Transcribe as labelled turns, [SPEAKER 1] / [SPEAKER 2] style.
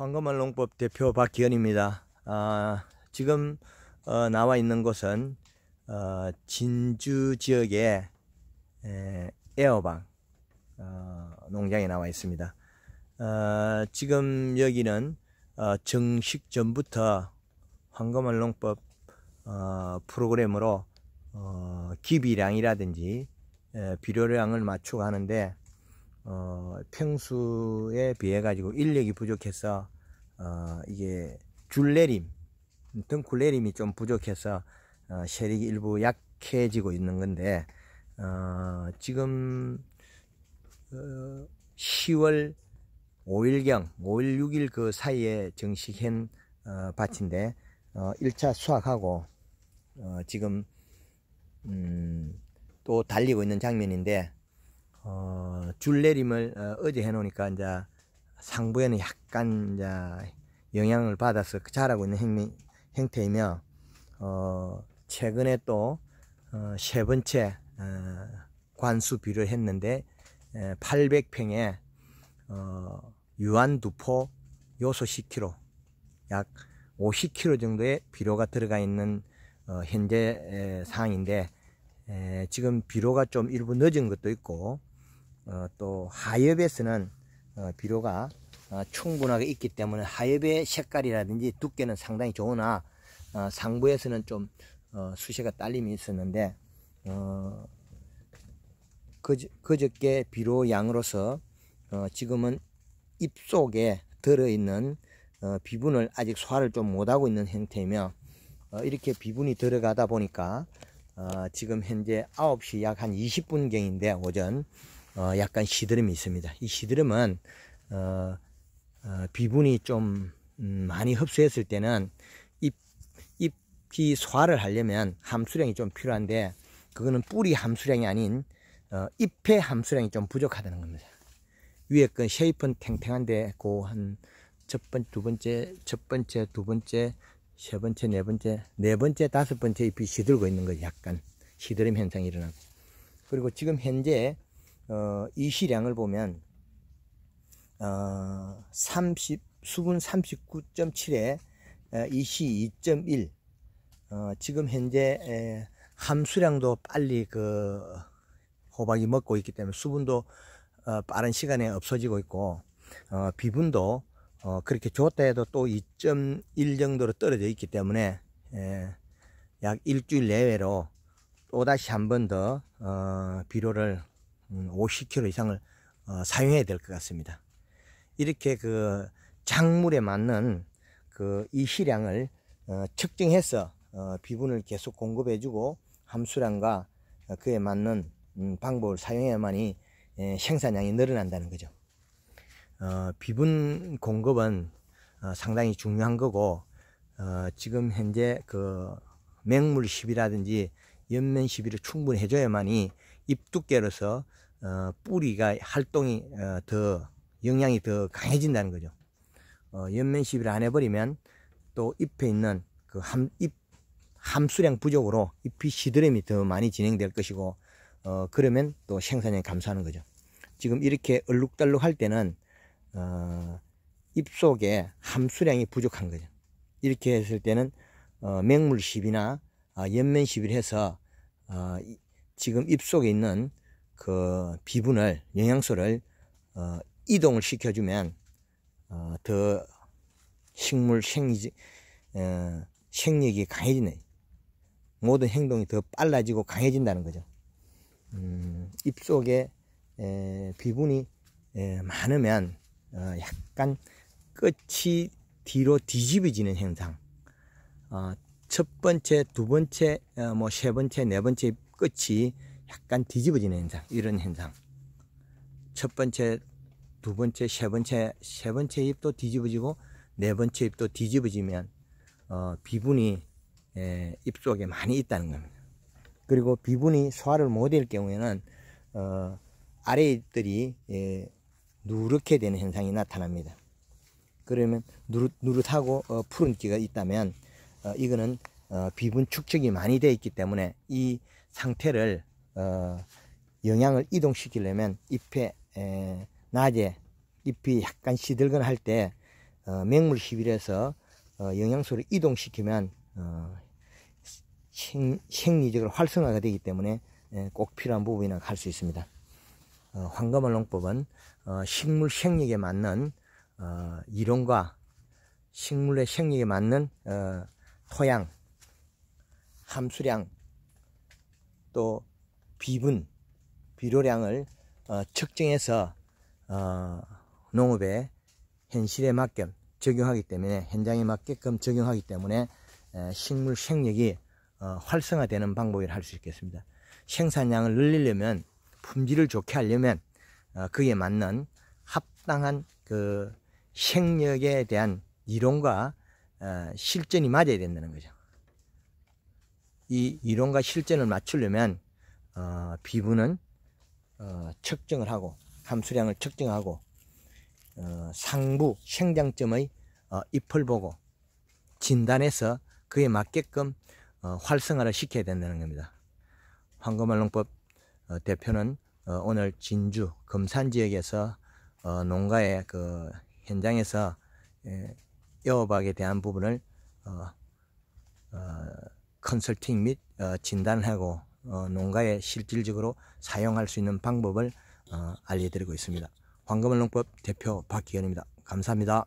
[SPEAKER 1] 황금알농법 대표 박기현입니다. 아, 지금 어, 나와 있는 곳은 어, 진주 지역의 에, 에어방 어, 농장에 나와 있습니다. 어, 지금 여기는 어, 정식 전부터 황금알농법 어, 프로그램으로 어, 기비량이라든지 에, 비료량을 맞추고 하는데 어, 평수에 비해 가지고 인력이 부족해서 어, 이게 줄내림 등굴 내림이 좀 부족해서 어, 세력이 일부 약해지고 있는 건데 어, 지금 어, 10월 5일경 5일 6일 그 사이에 정식한 어, 밭인데 어, 1차 수확하고 어, 지금 음, 또 달리고 있는 장면인데 어, 줄내림을 어, 어제 해놓으니까 이제 상부에는 약간 이제 영향을 받아서 자라고 그 있는 행, 형태이며 어, 최근에 또세 어, 번째 어, 관수비를 했는데 800평에 어, 유한두포 요소 10kg 약 50kg 정도의 비료가 들어가 있는 어, 현재 에, 상황인데 에, 지금 비료가 좀 일부 늦은 것도 있고 어, 또 하엽에서는 어, 비료가 어, 충분하게 있기 때문에 하엽의 색깔이라든지 두께는 상당히 좋으나 상부에서는 좀 수세가 딸림이 있었는데 그저, 께 비료 양으로서 지금은 입 속에 들어있는 비분을 아직 소화를 좀 못하고 있는 형태이며 이렇게 비분이 들어가다 보니까 지금 현재 9시 약 한 20분경인데 오전 어, 약간 시드름이 있습니다. 이 시드름은 어, 어, 비분이 좀 음, 많이 흡수했을 때는 잎, 이 소화를 하려면 함수량이 좀 필요한데 그거는 뿌리 함수량이 아닌 어, 잎의 함수량이 좀 부족하다는 겁니다. 위에 건 쉐입은 탱탱한데 고 한 첫 번, 두 번째, 첫 번째, 두 번째, 세 번째, 네 번째, 네 번째, 다섯 번째 잎이 시들고 있는 거죠. 약간 시드름 현상이 일어나고 그리고 지금 현재 어, 이시량을 보면 어, 30 수분 39.7에 이시 2.1 어, 지금 현재 에, 함수량도 빨리 그 호박이 먹고 있기 때문에 수분도 어, 빠른 시간에 없어지고 있고 어, 비분도 어, 그렇게 좋다 해도 또 2.1 정도로 떨어져 있기 때문에 에, 약 일주일 내외로 또다시 한 번더 어, 비료를 50kg 음, 이상을 어, 사용해야 될 것 같습니다. 이렇게 그 작물에 맞는 그 이희량을 어, 측정해서 어, 비분을 계속 공급해주고 함수량과 어, 그에 맞는 음, 방법을 사용해야만이 에, 예, 생산량이 늘어난다는 거죠. 어, 비분 공급은 어, 상당히 중요한 거고 어, 지금 현재 그 맹물 시비라든지 연면 시비를 충분히 해줘야만이 잎 두께로서 어, 뿌리가 활동이 어, 더 영향이 더 강해진다는 거죠. 어, 연면 시비를 안 해버리면 또 잎에 있는 그 함, 잎 함수량 부족으로 잎이 시드름이 더 많이 진행될 것이고 어, 그러면 또 생산량이 감소하는 거죠. 지금 이렇게 얼룩달룩 할 때는 어, 잎 속에 함수량이 부족한 거죠. 이렇게 했을 때는 어, 맹물십이나 어, 아, 연면십을 해서 어, 지금 입속에 있는 그 비분을 영양소를 어, 이동을 시켜주면 어, 더 식물 생리 어, 생리기 강해지네. 모든 행동이 더 빨라지고 강해진다는 거죠. 음, 입속에 에, 비분이 에, 많으면 어, 약간 끝이 뒤로 뒤집어지는 현상. 어, 첫 번째, 두 번째, 어, 뭐세 번째, 네 번째 끝이 약간 뒤집어지는 현상, 이런 현상. 첫 번째, 두 번째, 세 번째, 세 번째 잎도 뒤집어지고 네 번째 잎도 뒤집어지면 어, 비분이 에, 잎 속에 많이 있다는 겁니다. 그리고 비분이 소화를 못할 경우에는 어, 아래 잎들이 예, 누렇게 되는 현상이 나타납니다. 그러면 누릇, 누릇하고 어, 푸른기가 있다면 어, 이거는 어, 비분 축적이 많이 되어 있기 때문에 이 상태를 어, 영양을 이동시키려면 잎에 에, 낮에 잎이 약간 시들거나 할때 어, 맹물 시빌에서 어, 영양소를 이동시키면 어, 생, 리적으로 활성화가 되기 때문에 에, 꼭 필요한 부분이라고 할수 있습니다. 어, 황금알 농법은 어, 식물 생리에 맞는 어, 이론과 식물의 생리에 맞는 어, 토양, 함수량, 또 비분, 비료량을 어, 측정해서 어, 농업에 현실에 맞게 적용하기 때문에 현장에 맞게끔 적용하기 때문에 에, 식물 생력이 어, 활성화되는 방법이라 할 수 있겠습니다. 생산량을 늘리려면 품질을 좋게 하려면 어, 그에 맞는 합당한 그 생력에 대한 이론과 어, 실전이 맞아야 된다는 거죠. 이 이론과 실전을 맞추려면 어, 비분은 어, 측정을 하고 함수량을 측정하고 어, 상부 생장점의 어, 잎을 보고 진단해서 그에 맞게끔 어, 활성화를 시켜야 된다는 겁니다. 황금알농법 어, 대표는 어, 오늘 진주 금산 지역에서 어, 농가의 그 현장에서 에, 여박에 호 대한 부분을 어, 컨설팅 및 어, 진단하고 어, 농가에 실질적으로 사용할 수 있는 방법을 어, 알려드리고 있습니다. 황금을 농법 대표 박기현입니다. 감사합니다.